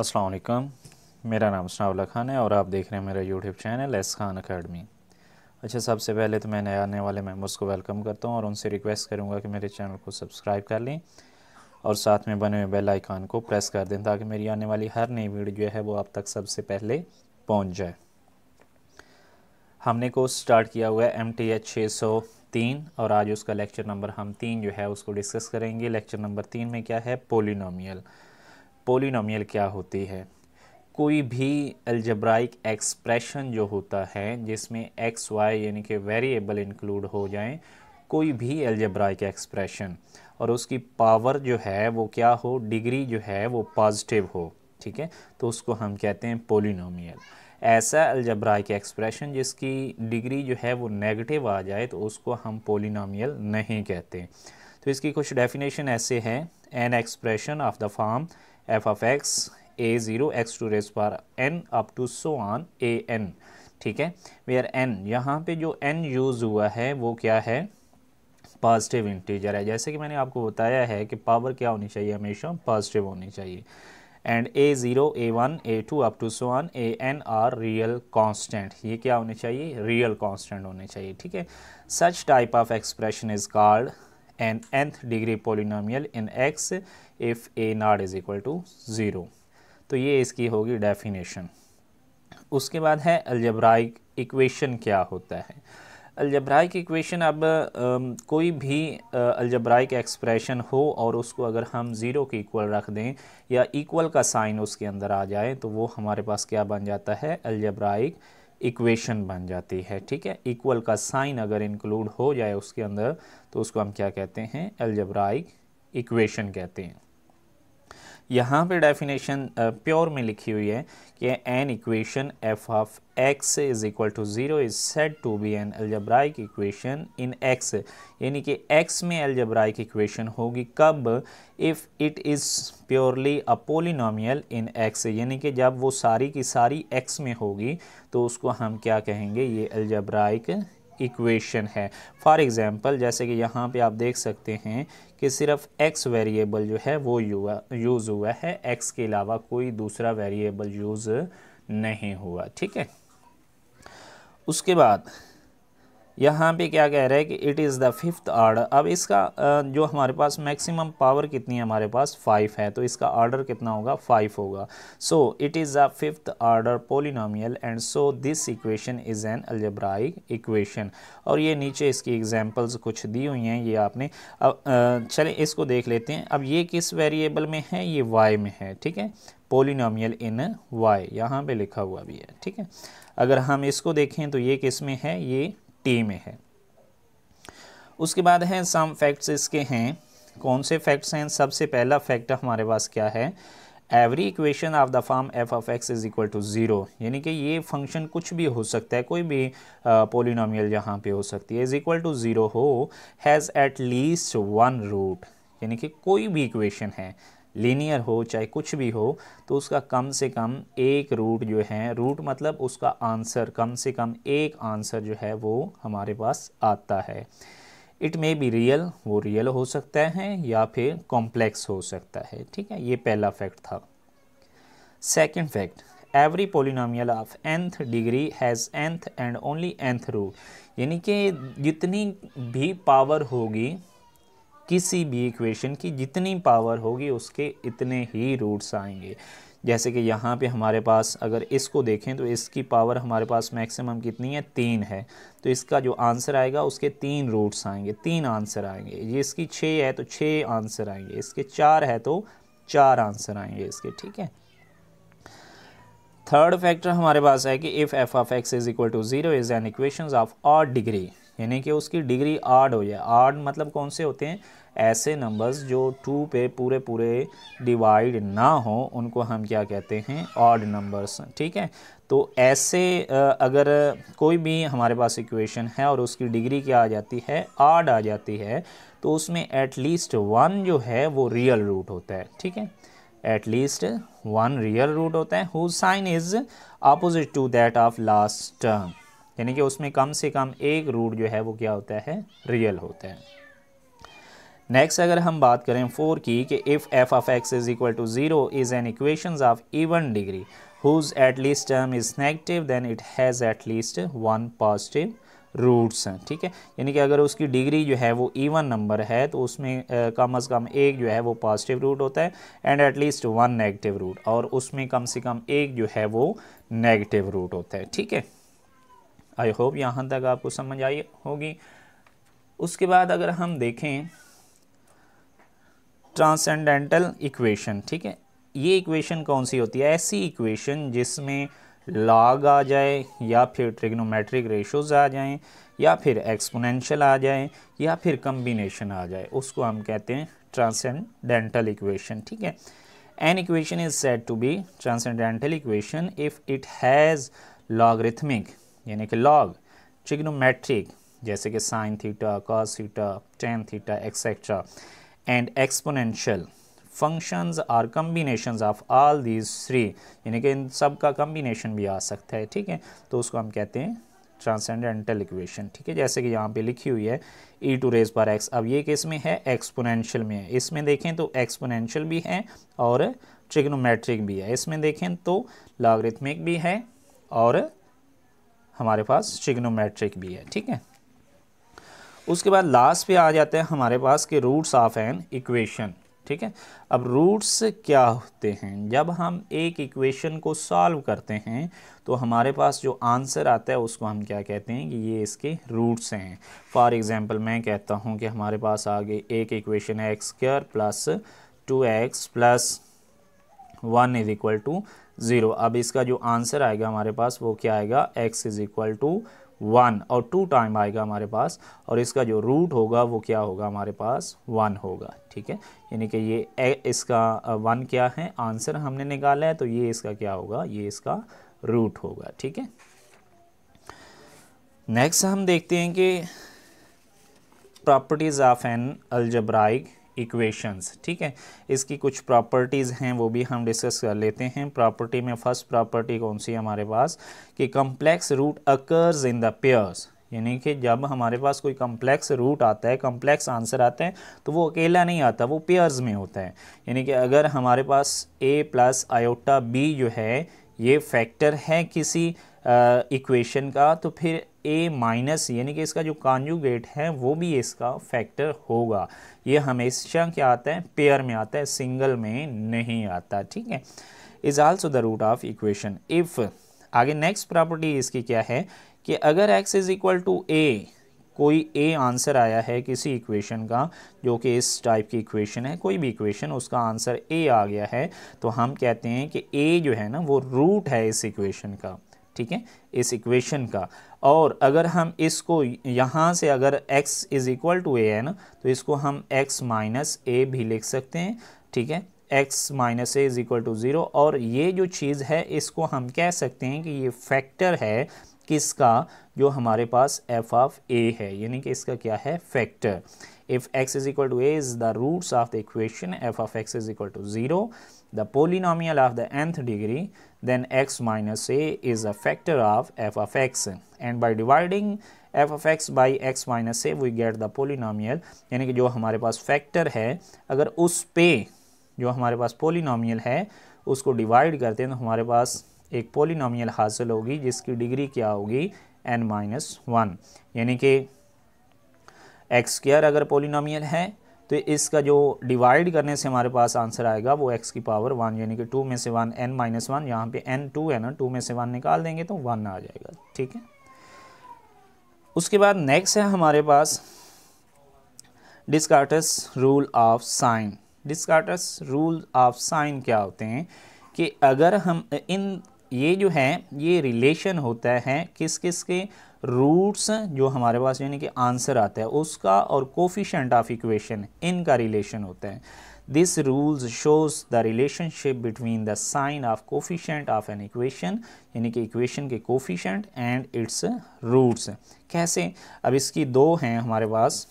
असलकम मेरा नाम सनावला खान है और आप देख रहे हैं मेरा YouTube channel S Khan Academy अच्छा सबसे पहले तो मैं नए आने वाले मेम्बर्स को वेलकम करता हूँ और उनसे रिक्वेस्ट करूँगा कि मेरे चैनल को सब्सक्राइब कर लें और साथ में बने हुए बेल आइकान को प्रेस कर दें ताकि मेरी आने वाली हर नई वीडियो है वो आप तक सबसे पहले पहुँच जाए हमने कोर्स स्टार्ट किया हुआ है एम टी एच छः सौ तीन और आज उसका लेक्चर नंबर हम तीन जो है उसको डिस्कस करेंगे लेक्चर नंबर तीन में क्या है पोलिनोमियल पोलिनोमियल क्या होती है कोई भी अल्जब्राइक एक्सप्रेशन जो होता है जिसमें एक्स वाई यानी कि वेरिएबल इंक्लूड हो जाएं कोई भी अल्जब्राइक एक्सप्रेशन और उसकी पावर जो है वो क्या हो डिग्री जो है वो पॉजिटिव हो ठीक है तो उसको हम कहते हैं पोलिनोमियल ऐसा अल्जब्राइक एक्सप्रेशन जिसकी डिग्री जो है वो नेगेटिव आ जाए तो उसको हम पोलिनोमियल नहीं कहते तो इसकी कुछ डेफिनेशन ऐसे हैं an expression of the form f of x a zero x to raise पार n up to so on a n ठीक है वेयर एन यहाँ पे जो एन यूज़ हुआ है वो क्या है पॉजिटिव इंटीजर है जैसे कि मैंने आपको बताया है कि पावर क्या होनी चाहिए हमेशा पॉजिटिव होनी चाहिए and a zero a one a two up to so on a n are real constant ये क्या होने चाहिए रियल कांस्टेंट होने चाहिए ठीक है such type of expression is called an nth degree polynomial in x if a naught is equal to zero तो ये इसकी होगी डेफिनेशन उसके बाद है अलजबराइक इक्वेशन क्या होता है अलजबराइक इक्वेशन अब आ, कोई भी अलजबराइक एक्सप्रेशन हो और उसको अगर हम ज़ीरो के इक्वल रख दें या इक्वल का साइन उसके अंदर आ जाए तो वो हमारे पास क्या बन जाता है अलजबराइक इक्वेशन बन जाती है ठीक है इक्वल का साइन अगर इंक्लूड हो जाए उसके अंदर तो उसको हम क्या कहते हैं एल्जब्राइक इक्वेशन कहते हैं यहाँ पे डेफिनेशन प्योर uh, में लिखी हुई है कि an equation f of x is equal to zero is set to be an algebraic equation in x यानी कि एक्स में एल्जब्राइक इक्वेशन होगी कब if it is purely a polynomial in x यानी कि जब वो सारी की सारी एक्स में होगी तो उसको हम क्या कहेंगे ये एल्जब्राइक इक्वेशन है फॉर एग्ज़ाम्पल जैसे कि यहाँ पे आप देख सकते हैं कि सिर्फ एक्स वेरिएबल जो है वो यूज़ हुआ है एक्स के अलावा कोई दूसरा वेरिएबल यूज़ नहीं हुआ ठीक है उसके बाद यहाँ पे क्या कह रहा है कि it is the fifth order अब इसका जो हमारे पास मैक्सिमम पावर कितनी है हमारे पास फाइव है तो इसका आर्डर कितना होगा फाइव होगा so it is the fifth order polynomial and so this equation is an algebraic equation और ये नीचे इसकी एग्जाम्पल्स कुछ दी हुई हैं ये आपने अब चले इसको देख लेते हैं अब ये किस वेरिएबल में है ये वाई में है ठीक है पोलिनोमियल इन वाई यहाँ पे लिखा हुआ भी है ठीक है अगर हम इसको देखें तो ये किस में है ये टी में है उसके बाद हैं सम फैक्ट्स इसके हैं कौन से फैक्ट्स हैं सबसे पहला फैक्ट हमारे पास क्या है every equation of the form f of x is equal to zero यानी कि ये फंक्शन कुछ भी हो सकता है कोई भी पोलिनोमियल यहाँ पे हो सकती है इज़ इक्वल टू ज़ीरो हो has at least one root यानी कि कोई भी इक्वेशन है लीनियर हो चाहे कुछ भी हो तो उसका कम से कम एक रूट जो है रूट मतलब उसका आंसर कम से कम एक आंसर जो है वो हमारे पास आता है इट मे बी रियल वो रियल हो सकता है या फिर कॉम्प्लेक्स हो सकता है ठीक है ये पहला फैक्ट था second fact every polynomial of nth degree has nth and only nth root यानी कि जितनी भी पावर होगी किसी भी इक्वेशन की जितनी पावर होगी उसके इतने ही रूट्स आएंगे जैसे कि यहाँ पे हमारे पास अगर इसको देखें तो इसकी पावर हमारे पास मैक्सिमम कितनी है तीन है तो इसका जो आंसर आएगा उसके तीन रूट्स आएंगे तीन आंसर आएंगे ये इसकी छः है तो छः आंसर आएंगे इसके चार है तो चार आंसर आएंगे इसके ठीक है थर्ड फैक्टर हमारे पास है कि if f of x is equal to zero is an equation of odd degree यानी कि उसकी डिग्री आर्ड हो जाए आर्ड मतलब कौन से होते हैं ऐसे नंबर्स जो टू पे पूरे पूरे डिवाइड ना हो उनको हम क्या कहते हैं ऑड नंबर्स ठीक है तो ऐसे अगर कोई भी हमारे पास इक्वेशन है और उसकी डिग्री क्या आ जाती है ऑड आ जाती है तो उसमें एटलीस्ट वन जो है वो रियल रूट होता है ठीक है एटलीस्ट वन रियल रूट होता है whose sign is opposite to that of last term यानी कि उसमें कम से कम एक रूट जो है वो क्या होता है रियल होता है नेक्स्ट अगर हम बात करें फोर की कि if f of x is equal to zero is an equation of even degree whose at least term is negative then it has at least one positive roots हैं ठीक है यानी कि अगर उसकी डिग्री जो है वो इवन नंबर है तो उसमें कम अज़ कम एक जो है वो पॉजिटिव रूट होता है and at least one negative root और उसमें कम से कम एक जो है वो नेगेटिव रूट होता है ठीक है आई होप यहाँ तक आपको समझ आई होगी उसके बाद अगर हम देखें ट्रांसेंडेंटल इक्वेशन ठीक है ये इक्वेशन कौन सी होती है ऐसी इक्वेशन जिसमें लॉग आ जाए या फिर ट्रिग्नोमेट्रिक रेशोज़ आ जाएं या फिर एक्सपोनेंशियल आ जाए या फिर कम्बिनेशन आ जाए उसको हम कहते हैं ट्रांसेंडेंटल इक्वेशन ठीक है an equation is set to be transcendental equation if it has logarithmic यानी कि लॉग ट्रिग्नोमेट्रिक जैसे कि sine theta cos theta tan theta etcetera and exponential functions or combination of all these three यानी कि इन सब का कम्बिनेशन भी आ सकता है ठीक है तो उसको हम कहते हैं ट्रांसेंडेंटल इक्वेशन ठीक है जैसे कि यहाँ पे लिखी हुई है ई टू रेज पर एक्स अब ये किस में है एक्सपोनेंशियल में है इसमें देखें तो एक्सपोनेंशियल भी है और ट्रिग्नोमेट्रिक भी है इसमें देखें तो लॉगरिथमिक भी है और हमारे पास ट्रिग्नोमेट्रिक भी है ठीक है उसके बाद लास्ट पे आ जाते हैं हमारे पास कि रूट्स ऑफ एन इक्वेशन ठीक है अब रूट्स क्या होते हैं जब हम एक इक्वेशन को सॉल्व करते हैं तो हमारे पास जो आंसर आता है उसको हम क्या कहते हैं कि ये इसके रूट्स हैं फॉर एग्ज़ाम्पल मैं कहता हूँ कि हमारे पास आगे एक इक्वेशन है x square plus two x plus one is equal to zero अब इसका जो आंसर आएगा हमारे पास वो क्या आएगा x is equal to one और टू टाइम आएगा हमारे पास और इसका जो रूट होगा वो क्या होगा हमारे पास वन होगा ठीक है यानी कि ये ए, इसका वन क्या है आंसर हमने निकाला है तो ये इसका क्या होगा ये इसका रूट होगा ठीक है नेक्स्ट हम देखते हैं कि properties of an algebraic equations ठीक है इसकी कुछ प्रॉपर्टीज़ हैं वो भी हम डिस्कस कर लेते हैं प्रॉपर्टी में फर्स्ट प्रॉपर्टी कौन सी है हमारे पास कि complex root occurs in the pairs यानी कि जब हमारे पास कोई कम्प्लेक्स रूट आता है कम्प्लेक्स आंसर आता है तो वो अकेला नहीं आता वो पेयर्स में होता है यानी कि अगर हमारे पास ए प्लस आयोटा बी जो है ये फैक्टर है किसी इक्वेशन का तो फिर ए माइनस यानी कि इसका जो कॉन्जुगेट है वो भी इसका फैक्टर होगा ये हमेशा क्या आता है पेयर में आता है सिंगल में नहीं आता ठीक है is also the root of equation if आगे नेक्स्ट प्रॉपर्टी इसकी क्या है कि अगर x is equal to a कोई ए आंसर आया है किसी इक्वेशन का जो कि इस टाइप की इक्वेशन है कोई भी इक्वेशन उसका आंसर ए आ गया है तो हम कहते हैं कि ए जो है ना वो रूट है इस इक्वेशन का ठीक है इस इक्वेशन का और अगर हम इसको यहाँ से अगर x is equal to a है ना तो इसको हम x माइनस ए भी लिख सकते हैं ठीक है x minus a is equal to zero और ये जो चीज़ है इसको हम कह सकते हैं कि ये फैक्टर है किसका जो हमारे पास एफ ऑफ ए है यानी कि इसका क्या है factor if x is equal to a is the roots of the equation f of x is equal to zero the polynomial of the nth degree then x minus a is a factor of f of x and by dividing f of x by x minus a we get the polynomial यानी कि जो हमारे पास factor है अगर उस पे जो हमारे पास polynomial है उसको divide करते हैं तो हमारे पास एक polynomial हासिल होगी जिसकी डिग्री क्या होगी n माइनस वन यानी कि एक्स स्क्र अगर पोलिनामियल है तो इसका जो डिवाइड करने से हमारे पास आंसर आएगा वो एक्स की पावर वन यानी कि टू में से वन एन माइनस वन यहाँ पे एन टू है ना टू में से वन निकाल देंगे तो वन आ जाएगा ठीक है उसके बाद नेक्स्ट है हमारे पास Descartes rule of sign Descartes rule of sign क्या होते हैं कि अगर हम इन ये जो है ये रिलेशन होता है किस किस के रूट्स जो हमारे पास यानी कि आंसर आता है उसका और कोफिशेंट ऑफ इक्वेशन इनका रिलेशन होता है this rules shows the relationship between the sign of coefficient of an equation यानी कि इक्वेशन के कोफिशेंट एंड इट्स रूट्स कैसे अब इसकी दो हैं हमारे पास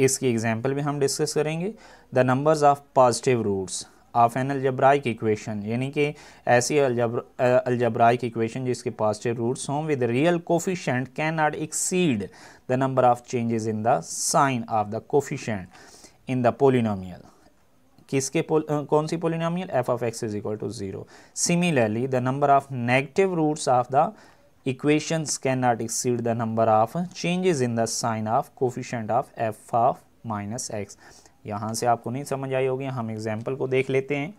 इसकी एग्जाम्पल भी हम डिस्कस करेंगे the numbers of positive roots of an algebraic equation यानी कि ऐसी अलजबराइक इक्वेशन जिसके पॉजिटिव रूट्स हों with real coefficient cannot exceed the number of changes in the sign of the coefficient in the polynomial किसके पोल, कौन सी polynomial f of x is equal to zero similarly the number of negative roots of the cannot exceed the number of changes in the sign of coefficient of f of minus x यहाँ से आपको नहीं समझ आई होगी हम example को देख लेते हैं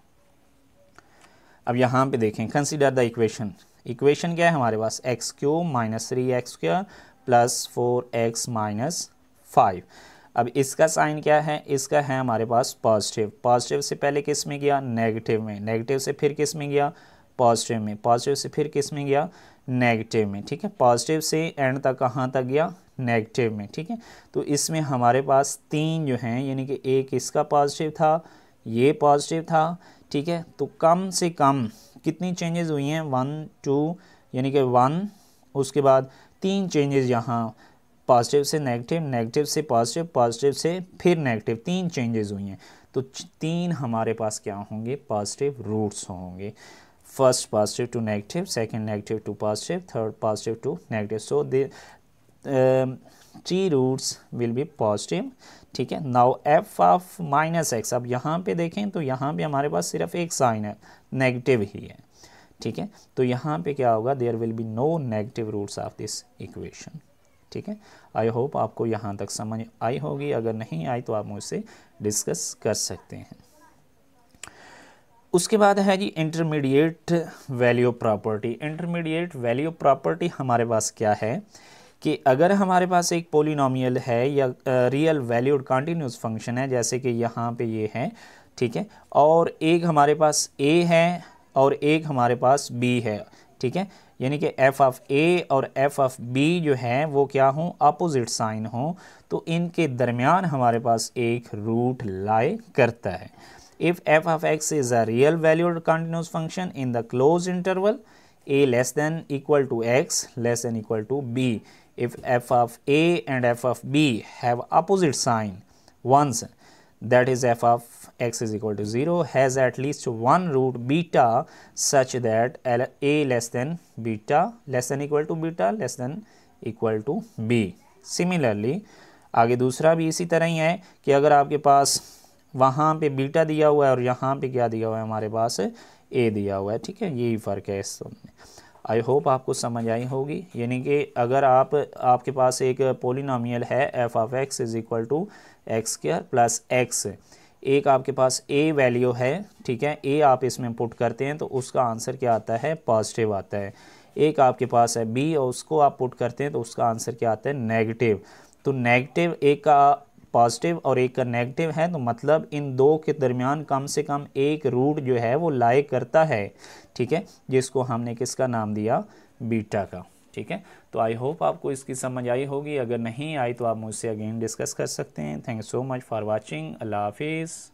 अब यहाँ पे देखें कंसिडर द इक्वेशन इक्वेशन क्या है हमारे पास x cube minus three x square plus four x minus five अब इसका साइन क्या है इसका है हमारे पास पॉजिटिव पॉजिटिव से पहले किस में गया नेगेटिव में नेगेटिव से फिर किस में गया पॉजिटिव में पॉजिटिव से फिर किस में गया नेगेटिव में ठीक है पॉजिटिव से एंड तक कहाँ तक गया नेगेटिव में ठीक है तो इसमें हमारे पास तीन जो हैं यानी कि एक इसका पॉजिटिव था ये पॉजिटिव था ठीक है तो कम से कम कितनी चेंजेस हुई हैं वन टू यानी कि वन उसके बाद तीन चेंजेस यहाँ पॉजिटिव से नेगेटिव नेगेटिव से पॉजिटिव पॉजिटिव से फिर नेगेटिव तीन चेंजेस हुई हैं तो तीन हमारे पास क्या होंगे पॉजिटिव रूट्स होंगे first positive to negative second negative to positive third positive to negative so the um, three roots will be positive ठीक है now f of minus x अब यहाँ पे देखें तो यहाँ पे हमारे पास सिर्फ एक साइन है नेगेटिव ही है ठीक है तो यहाँ पे क्या होगा there will be no negative roots of this equation ठीक है आई होप आपको यहाँ तक समझ आई होगी अगर नहीं आई तो आप मुझसे डिस्कस कर सकते हैं उसके बाद है जी intermediate value property intermediate value property हमारे पास क्या है कि अगर हमारे पास एक पोलिनोमियल है या रियल वैल्यूड कॉन्टीन्यूस फंक्शन है जैसे कि यहाँ पे ये है ठीक है और एक हमारे पास ए है और एक हमारे पास बी है ठीक है यानी कि एफ़ ऑफ़ ए और एफ़ ऑफ़ बी जो है वो क्या हों अपोज़िट साइन हों तो इनके दरमियान हमारे पास एक रूट लाए करता है if f of x is a real valued continuous function in the closed interval a less than equal to x less than equal to b if f of a and f of b have opposite sign once that is f of x is equal to 0 has at least one root beta such that a less than beta less than equal to beta less than equal to b similarly आगे दूसरा भी इसी तरह ही है कि अगर आपके पास वहाँ पे बीटा दिया हुआ है और यहाँ पे क्या दिया हुआ है हमारे पास ए दिया हुआ है ठीक है यही फ़र्क है इस सब में आई होप आपको समझ आई होगी यानी कि अगर आप आपके पास एक पोलिनामियल है f of x is equal to x square plus x एक आपके पास ए वैल्यू है ठीक है ए आप इसमें पुट करते हैं तो उसका आंसर क्या आता है पॉजिटिव आता है एक आपके पास है बी और उसको आप पुट करते हैं तो उसका आंसर क्या आता है नेगेटिव तो नेगेटिव एक का पॉजिटिव और एक का नेगेटिव है तो मतलब इन दो के दरमियान कम से कम एक रूट जो है वो लाए करता है ठीक है जिसको हमने किसका नाम दिया बीटा का ठीक है तो आई होप आपको इसकी समझ आई होगी अगर नहीं आई तो आप मुझसे अगेन डिस्कस कर सकते हैं thank you so much for watching Allah हाफिज़